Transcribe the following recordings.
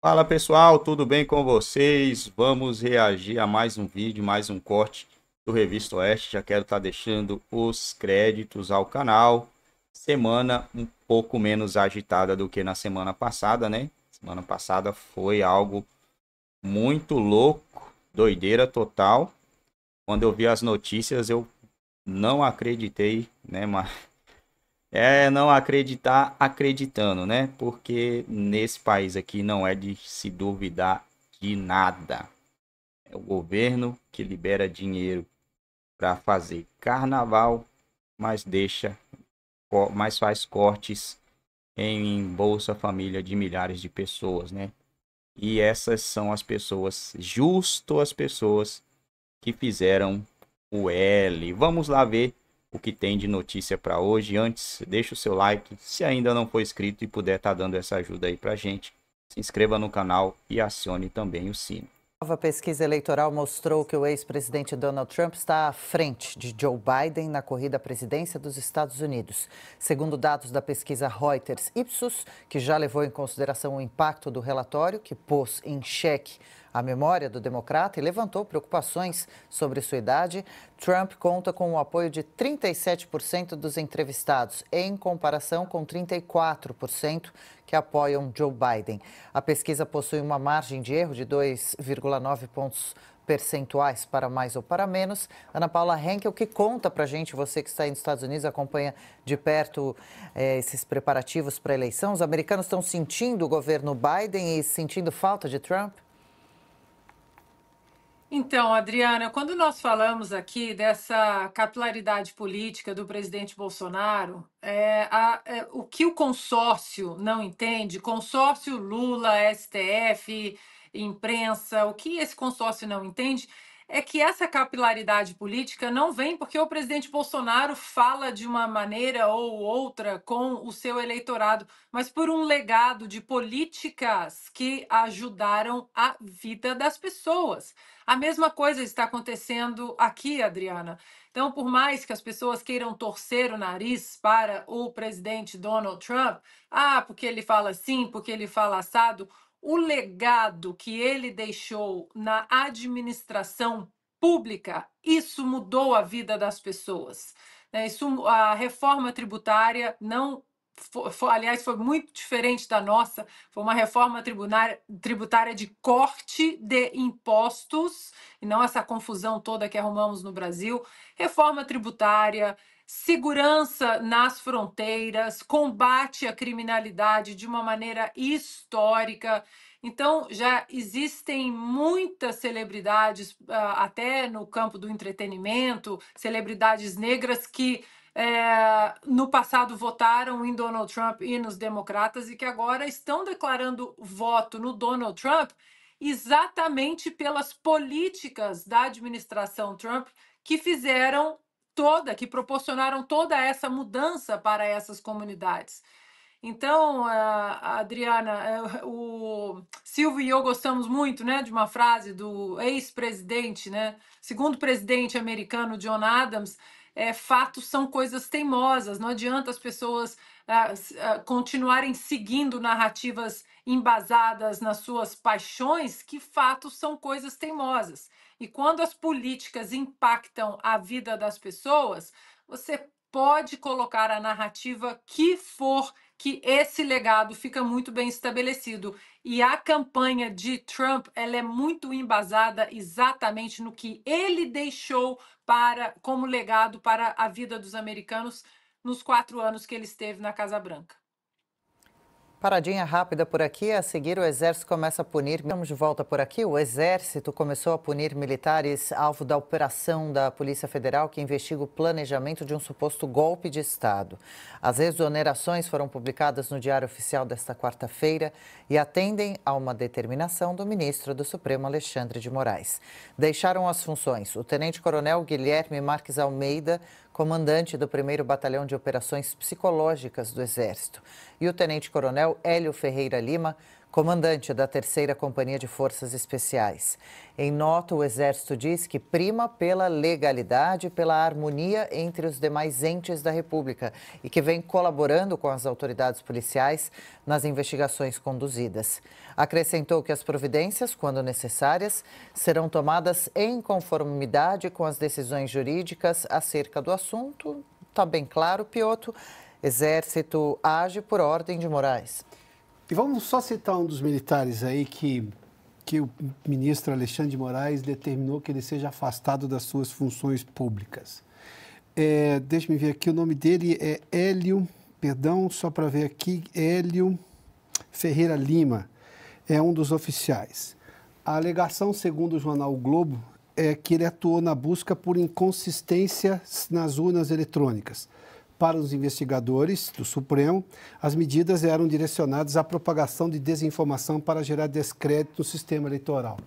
Fala pessoal, tudo bem com vocês? Vamos reagir a mais um vídeo, mais um corte do Revista Oeste. Já quero estar tá deixando os créditos ao canal. Semana um pouco menos agitada do que na semana passada, né? Semana passada foi algo muito louco, doideira total. Quando eu vi as notícias, eu não acreditei, né? Mas é não acreditar acreditando, né? Porque nesse país aqui não é de se duvidar de nada. É o governo que libera dinheiro para fazer carnaval, mas deixa, mas faz cortes em Bolsa Família de milhares de pessoas, né? E essas são as pessoas, justo as pessoas que fizeram o L. Vamos lá ver o que tem de notícia para hoje. Antes, deixa o seu like se ainda não for inscrito e puder estar tá dando essa ajuda aí para gente. Se inscreva no canal e acione também o sino. Nova pesquisa eleitoral mostrou que o ex-presidente Donald Trump está à frente de Joe Biden na corrida à presidência dos Estados Unidos. Segundo dados da pesquisa Reuters Ipsos, que já levou em consideração o impacto do relatório, que pôs em xeque a memória do democrata e levantou preocupações sobre sua idade, Trump conta com o apoio de 37% dos entrevistados, em comparação com 34% que apoiam Joe Biden. A pesquisa possui uma margem de erro de 2,9 pontos percentuais para mais ou para menos. Ana Paula Henkel, que conta para a gente, você que está aí nos Estados Unidos, acompanha de perto é, esses preparativos para a eleição. Os americanos estão sentindo o governo Biden e sentindo falta de Trump? Então, Adriana, quando nós falamos aqui dessa capilaridade política do presidente Bolsonaro, é, a, é, o que o consórcio não entende, consórcio Lula, STF, imprensa, o que esse consórcio não entende é que essa capilaridade política não vem porque o presidente Bolsonaro fala de uma maneira ou outra com o seu eleitorado, mas por um legado de políticas que ajudaram a vida das pessoas. A mesma coisa está acontecendo aqui, Adriana. Então, por mais que as pessoas queiram torcer o nariz para o presidente Donald Trump, ah, porque ele fala assim, porque ele fala assado, o legado que ele deixou na administração pública, isso mudou a vida das pessoas. Né? Isso, a reforma tributária não aliás, foi muito diferente da nossa. Foi uma reforma tributária de corte de impostos, e não essa confusão toda que arrumamos no Brasil. Reforma tributária, segurança nas fronteiras, combate à criminalidade de uma maneira histórica. Então, já existem muitas celebridades, ah, até no campo do entretenimento, celebridades negras que é, no passado votaram em Donald Trump e nos democratas e que agora estão declarando voto no Donald Trump exatamente pelas políticas da administração Trump que fizeram toda, que proporcionaram toda essa mudança para essas comunidades. Então, Adriana, é, o Silvio e eu gostamos muito né, de uma frase do ex-presidente, né, segundo presidente americano John Adams, é, fatos são coisas teimosas, não adianta as pessoas continuarem seguindo narrativas embasadas nas suas paixões, que fatos são coisas teimosas. E quando as políticas impactam a vida das pessoas, você pode colocar a narrativa que for que esse legado fica muito bem estabelecido. E a campanha de Trump, ela é muito embasada exatamente no que ele deixou para como legado para a vida dos americanos nos quatro anos que ele esteve na Casa Branca. Paradinha rápida por aqui. A seguir, o Exército começa a punir. Estamos de volta por aqui. O Exército começou a punir militares alvo da operação da Polícia Federal que investiga o planejamento de um suposto golpe de Estado. As exonerações foram publicadas no Diário Oficial desta quarta-feira e atendem a uma determinação do ministro do Supremo, Alexandre de Moraes. Deixaram as funções o tenente-coronel Guilherme Marques Almeida, comandante do 1 Batalhão de Operações Psicológicas do Exército, e o tenente-coronel Hélio Ferreira Lima, comandante da Terceira Companhia de Forças Especiais. Em nota, o Exército diz que prima pela legalidade e pela harmonia entre os demais entes da República e que vem colaborando com as autoridades policiais nas investigações conduzidas. Acrescentou que as providências, quando necessárias, serão tomadas em conformidade com as decisões jurídicas acerca do assunto. Está bem claro, Pioto. Exército age por ordem de Moraes. E vamos só citar um dos militares aí que, que o ministro Alexandre de Moraes determinou que ele seja afastado das suas funções públicas. É, deixa me ver aqui, o nome dele é Hélio, perdão, só para ver aqui, Hélio Ferreira Lima, é um dos oficiais. A alegação, segundo o jornal o Globo, é que ele atuou na busca por inconsistência nas urnas eletrônicas para os investigadores do Supremo, as medidas eram direcionadas à propagação de desinformação para gerar descrédito no sistema eleitoral.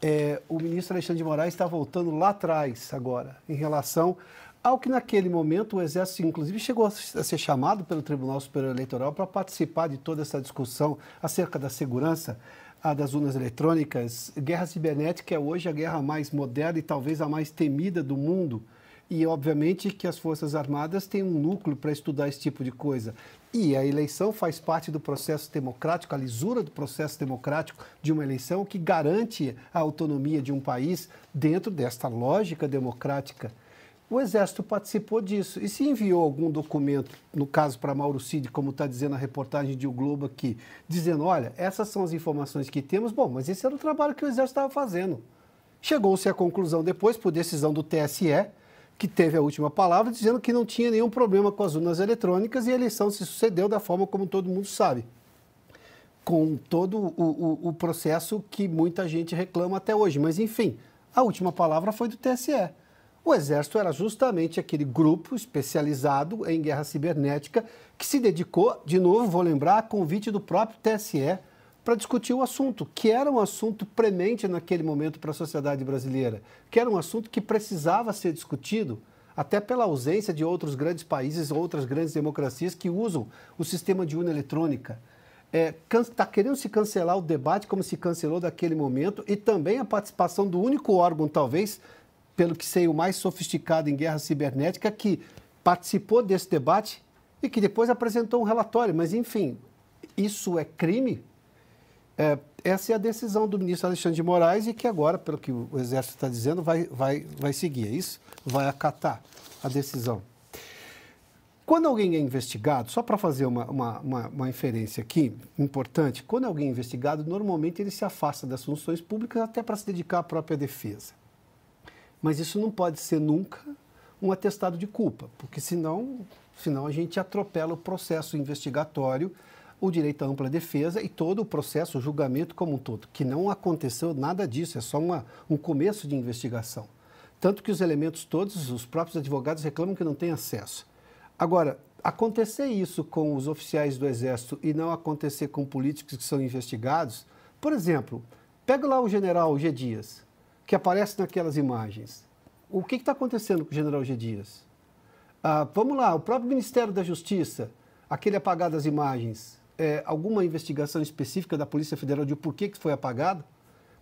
É, o ministro Alexandre de Moraes está voltando lá atrás agora, em relação ao que naquele momento o Exército, inclusive, chegou a ser chamado pelo Tribunal Superior Eleitoral para participar de toda essa discussão acerca da segurança ah, das urnas eletrônicas. Guerra cibernética é hoje a guerra mais moderna e talvez a mais temida do mundo e, obviamente, que as Forças Armadas têm um núcleo para estudar esse tipo de coisa. E a eleição faz parte do processo democrático, a lisura do processo democrático de uma eleição que garante a autonomia de um país dentro desta lógica democrática. O Exército participou disso. E se enviou algum documento, no caso para Mauro Cid, como está dizendo a reportagem de O Globo aqui, dizendo: olha, essas são as informações que temos, bom, mas esse era o trabalho que o Exército estava fazendo. Chegou-se à conclusão depois, por decisão do TSE, que teve a última palavra, dizendo que não tinha nenhum problema com as urnas eletrônicas e a eleição se sucedeu da forma como todo mundo sabe, com todo o, o, o processo que muita gente reclama até hoje. Mas, enfim, a última palavra foi do TSE. O Exército era justamente aquele grupo especializado em guerra cibernética que se dedicou, de novo, vou lembrar, a convite do próprio TSE para discutir o assunto, que era um assunto premente naquele momento para a sociedade brasileira, que era um assunto que precisava ser discutido, até pela ausência de outros grandes países, outras grandes democracias que usam o sistema de urna eletrônica. Está é, tá querendo se cancelar o debate como se cancelou daquele momento e também a participação do único órgão, talvez, pelo que sei, o mais sofisticado em guerra cibernética, que participou desse debate e que depois apresentou um relatório. Mas, enfim, isso é crime? É, essa é a decisão do ministro Alexandre de Moraes e que agora, pelo que o Exército está dizendo, vai, vai, vai seguir. É isso? Vai acatar a decisão. Quando alguém é investigado, só para fazer uma, uma, uma, uma, inferência aqui importante, quando alguém é investigado, normalmente ele se afasta das funções públicas até para se dedicar à própria defesa. Mas isso não pode ser nunca um atestado de culpa, porque senão, senão a gente atropela o processo investigatório o direito à ampla defesa e todo o processo, o julgamento como um todo, que não aconteceu nada disso, é só uma, um começo de investigação. Tanto que os elementos todos, os próprios advogados reclamam que não têm acesso. Agora, acontecer isso com os oficiais do Exército e não acontecer com políticos que são investigados, por exemplo, pega lá o general G. Dias, que aparece naquelas imagens. O que está acontecendo com o general G. Dias? Ah, vamos lá, o próprio Ministério da Justiça, aquele apagado das imagens, é, alguma investigação específica da Polícia Federal de por que, que foi apagado?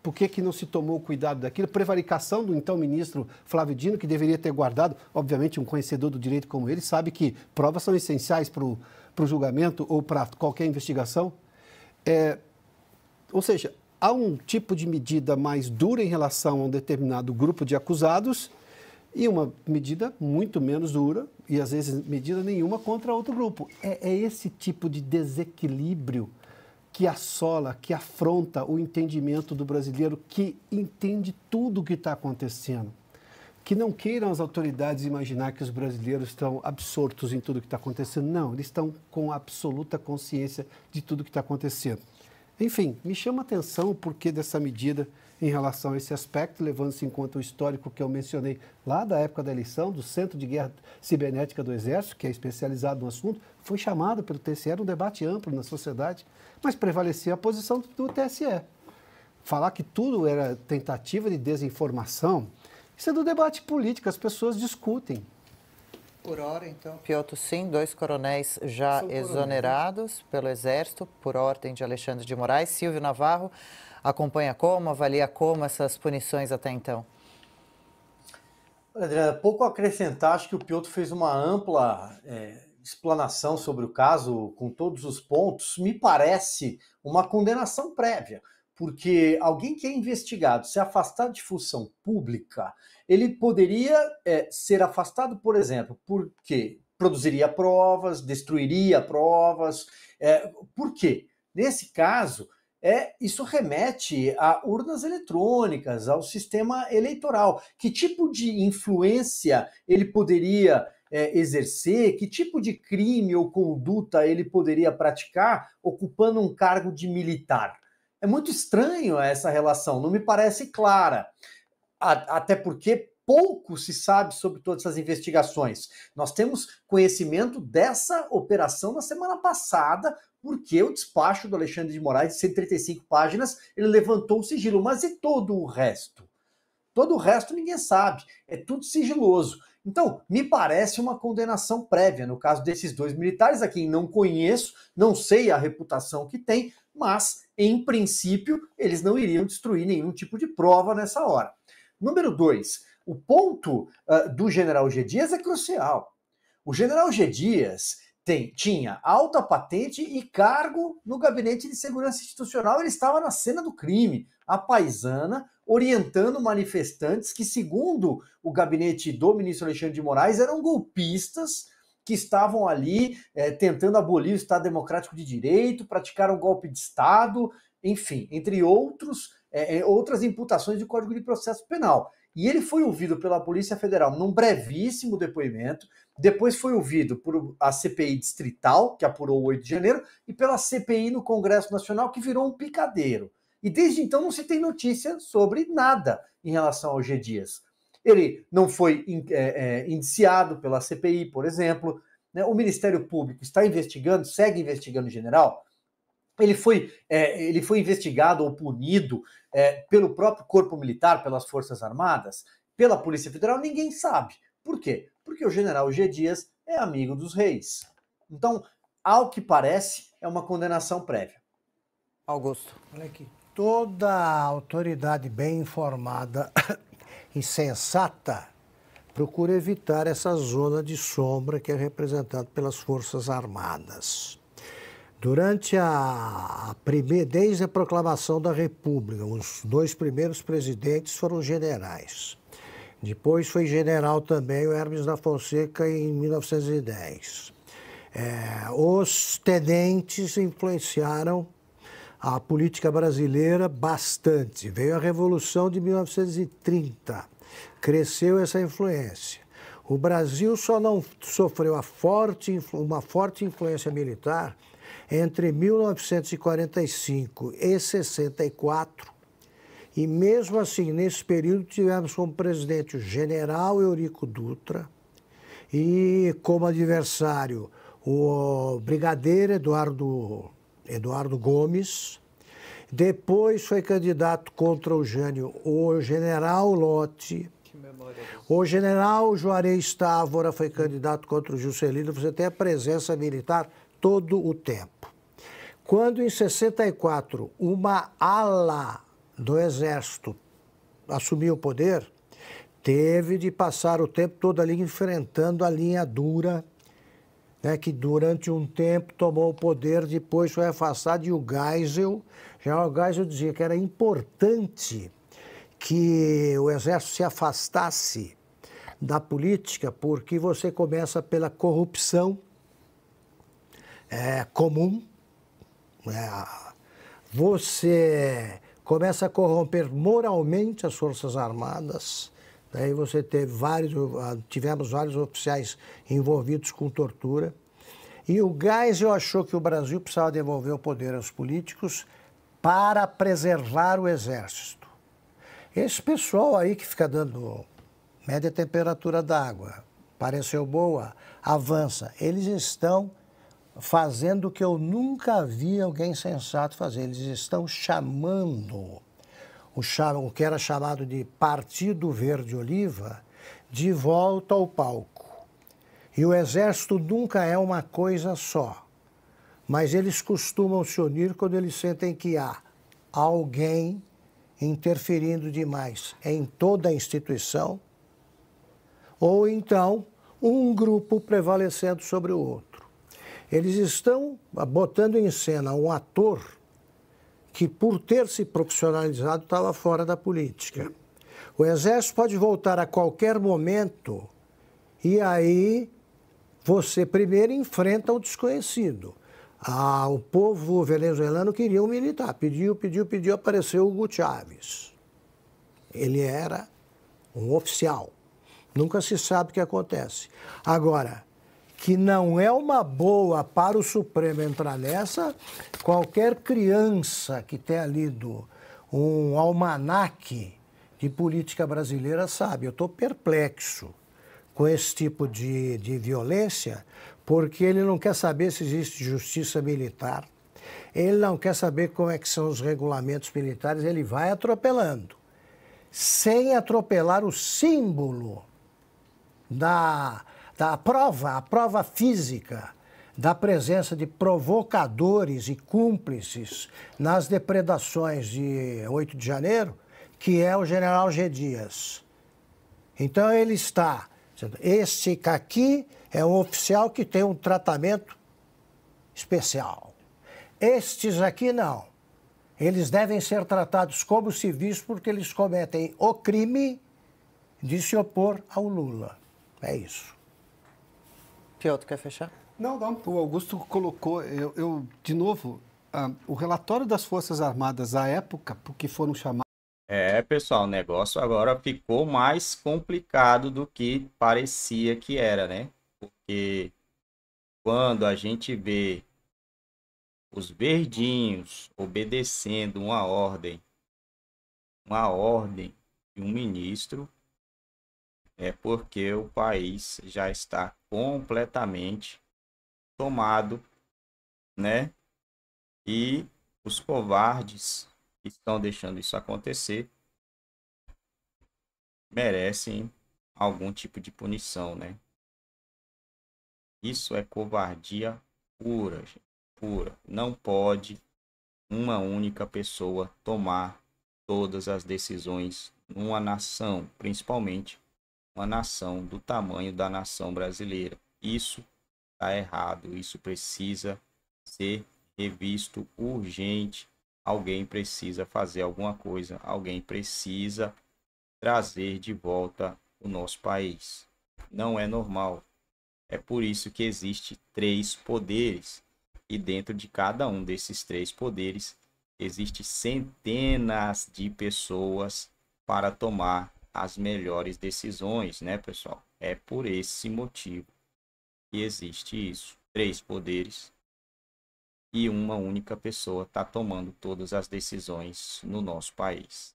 Por que, que não se tomou cuidado daquilo? Prevaricação do então ministro Flávio Dino, que deveria ter guardado, obviamente, um conhecedor do direito como ele, sabe que provas são essenciais para o julgamento ou para qualquer investigação. É, ou seja, há um tipo de medida mais dura em relação a um determinado grupo de acusados e uma medida muito menos dura e às vezes medida nenhuma contra outro grupo. É, é, esse tipo de desequilíbrio que assola, que afronta o entendimento do brasileiro que entende tudo o que está acontecendo. Que não queiram as autoridades imaginar que os brasileiros estão absortos em tudo o que está acontecendo. Não, eles estão com absoluta consciência de tudo o que está acontecendo. Enfim, me chama a atenção o porquê dessa medida em relação a esse aspecto, levando-se em conta o histórico que eu mencionei lá da época da eleição, do Centro de Guerra Cibernética do Exército, que é especializado no assunto, foi chamado pelo TSE um debate amplo na sociedade, mas prevalecia a posição do TSE. Falar que tudo era tentativa de desinformação, isso é do debate político, as pessoas discutem por hora, então? Piotr Sim, dois coronéis já né? exonerados coronéis. pelo Exército, por ordem de Alexandre de Moraes. Silvio Navarro acompanha como, avalia como essas punições até então? André, pouco acrescentar, acho que o Piotr fez uma ampla é, explanação sobre o caso, com todos os pontos. Me parece uma condenação prévia porque alguém que é investigado se afastar de função pública, ele poderia é, ser afastado, por exemplo, porque produziria provas, destruiria provas. É, por quê? Nesse caso, é, isso remete a urnas eletrônicas, ao sistema eleitoral. Que tipo de influência ele poderia é, exercer, que tipo de crime ou conduta ele poderia praticar ocupando um cargo de militar? é muito estranho essa relação, não me parece clara. até porque pouco se sabe sobre todas essas investigações. Nós temos conhecimento dessa operação na semana passada, porque o despacho do Alexandre de Moraes, de 135 páginas, ele levantou o sigilo, mas e todo o resto? Todo o resto ninguém sabe, é tudo sigiloso. Então, me parece uma condenação prévia no caso desses dois militares, a quem não conheço, não sei a reputação que tem, mas, em princípio, eles não iriam destruir nenhum tipo de prova nessa hora. Número dois, o ponto uh, do general G. Dias é crucial. O general G. Dias tem, tinha alta patente e cargo no gabinete de segurança institucional. Ele estava na cena do crime, a paisana, orientando manifestantes que, segundo o gabinete do ministro Alexandre de Moraes, eram golpistas que estavam ali é, tentando abolir o Estado Democrático de Direito, praticaram golpe de Estado, enfim, entre outros, é, é, outras imputações de Código de Processo Penal. E ele foi ouvido pela Polícia Federal num brevíssimo depoimento, depois foi ouvido por a CPI distrital, que apurou o 8 de janeiro, e pela CPI no Congresso Nacional, que virou um picadeiro. E desde então não se tem notícia sobre nada em relação ao G. Dias. Ele não foi é, é, indiciado pela CPI, por exemplo. Né? O Ministério Público está investigando, segue investigando o general. Ele foi, é, ele foi investigado ou punido pelo próprio Corpo Militar, pelas Forças Armadas, pela Polícia Federal? Ninguém sabe. Por quê? Porque o general G. Dias é amigo dos reis. Então, ao que parece, é uma condenação prévia. Augusto. Olha aqui. Toda autoridade bem informada insensata, procura evitar essa zona de sombra que é representada pelas Forças Armadas. Durante a primeira, desde a proclamação da República, os dois primeiros presidentes foram generais. Depois foi general também o Hermes da Fonseca em 1910. É, os tenentes influenciaram a política brasileira bastante. Veio a Revolução de 1930, cresceu essa influência. O Brasil só não sofreu forte, uma forte influência militar entre 1945 e 64. E mesmo assim, nesse período, tivemos como presidente o general Eurico Dutra e como adversário o brigadeiro Eduardo Eduardo Gomes. Depois foi candidato contra o Jânio, o general Lotti. É o general Juarez Távora foi candidato contra o Juscelino. Você tem a presença militar todo o tempo. Quando, em 64, uma ala do Exército assumiu o poder, teve de passar o tempo todo ali enfrentando a linha dura né, que durante um tempo tomou o poder, depois foi afastado, e o Geisel, General Geisel dizia que era importante que o Exército se afastasse da política, porque você começa pela corrupção é, comum, é, você começa a corromper moralmente as Forças Armadas, né? E você teve vários, ah, tivemos vários oficiais envolvidos com tortura. E o Geisel achou que o Brasil precisava devolver o poder aos políticos para preservar o exército. Esse pessoal aí que fica dando média temperatura da água, pareceu boa, avança. Eles estão fazendo o que eu nunca vi alguém sensato fazer. Eles estão chamando o, o que era chamado de Partido Verde Oliva, de volta ao palco. E o exército nunca é uma coisa só, mas eles costumam se unir quando eles sentem que há alguém interferindo demais em toda a instituição, ou então um grupo prevalecendo sobre o outro. Eles estão botando em cena um ator que, por ter se profissionalizado, estava tá fora da política. O Exército pode voltar a qualquer momento e aí você primeiro enfrenta o desconhecido. Ah, o povo venezuelano queria um militar, pediu, pediu, pediu, apareceu Hugo Chávez. Ele era um oficial. Nunca se sabe o que acontece. Agora, que não é uma boa para o Supremo entrar nessa. Qualquer criança que tenha lido um almanaque de política brasileira sabe, eu estou perplexo com esse tipo de, de violência, porque ele não quer saber se existe justiça militar, ele não quer saber como é que são os regulamentos militares, ele vai atropelando, sem atropelar o símbolo da da tá, A prova, a prova física da presença de provocadores e cúmplices nas depredações de 8 de janeiro, que é o general G. Dias. Então ele está. Esse aqui é um oficial que tem um tratamento especial. Estes aqui não. Eles devem ser tratados como civis porque eles cometem o crime de se opor ao Lula. É isso. Piotr, quer fechar? Não, não. O Augusto colocou, eu, eu de novo, ah, o relatório das Forças Armadas à época, porque foram chamados. É, pessoal, o negócio agora ficou mais complicado do que parecia que era, né? Porque quando a gente vê os verdinhos obedecendo uma ordem, uma ordem de um ministro, é porque o país já está completamente tomado, né? E os covardes que estão deixando isso acontecer merecem algum tipo de punição, né? Isso é covardia pura, gente, pura. Não pode uma única pessoa tomar todas as decisões numa nação, principalmente uma nação do tamanho da nação brasileira. Isso está errado, isso precisa ser revisto urgente. Alguém precisa fazer alguma coisa, alguém precisa trazer de volta o nosso país. Não é normal. É por isso que existe três poderes e dentro de cada um desses três poderes existem centenas de pessoas para tomar as melhores decisões, né, pessoal? É por esse motivo que existe isso. Três poderes e uma única pessoa está tomando todas as decisões no nosso país.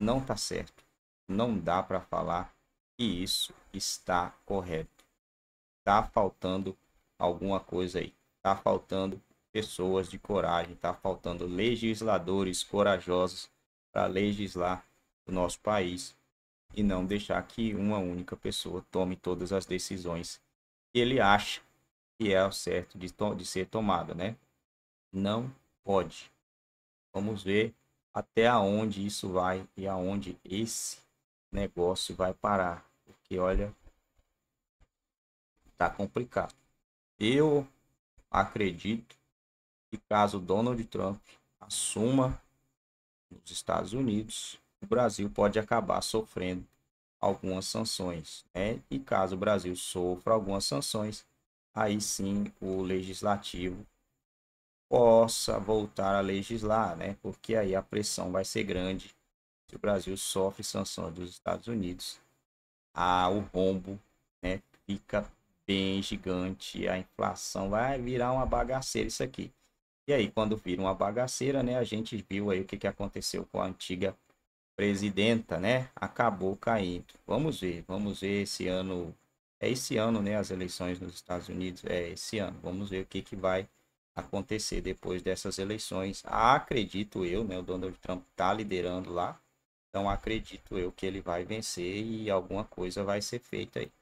Não está certo. Não dá para falar que isso está correto. Está faltando alguma coisa aí. Está faltando pessoas de coragem, está faltando legisladores corajosos para legislar do nosso país e não deixar que uma única pessoa tome todas as decisões que ele acha que é o certo de, de ser tomada, né? Não pode. Vamos ver até aonde isso vai e aonde esse negócio vai parar, porque olha, tá complicado. Eu acredito que caso Donald Trump assuma nos Estados Unidos, o Brasil pode acabar sofrendo algumas sanções. Né? E caso o Brasil sofra algumas sanções, aí sim o legislativo possa voltar a legislar, né? porque aí a pressão vai ser grande. Se o Brasil sofre sanções dos Estados Unidos, ah, o rombo né? fica bem gigante, a inflação vai virar uma bagaceira isso aqui. E aí, quando vira uma bagaceira, né, a gente viu aí o que, que aconteceu com a antiga presidenta, né, acabou caindo. Vamos ver, vamos ver esse ano, é esse ano, né, as eleições nos Estados Unidos, é esse ano. Vamos ver o que que vai acontecer depois dessas eleições. Acredito eu, né, o Donald Trump tá liderando lá. Então acredito eu que ele vai vencer e alguma coisa vai ser feita aí.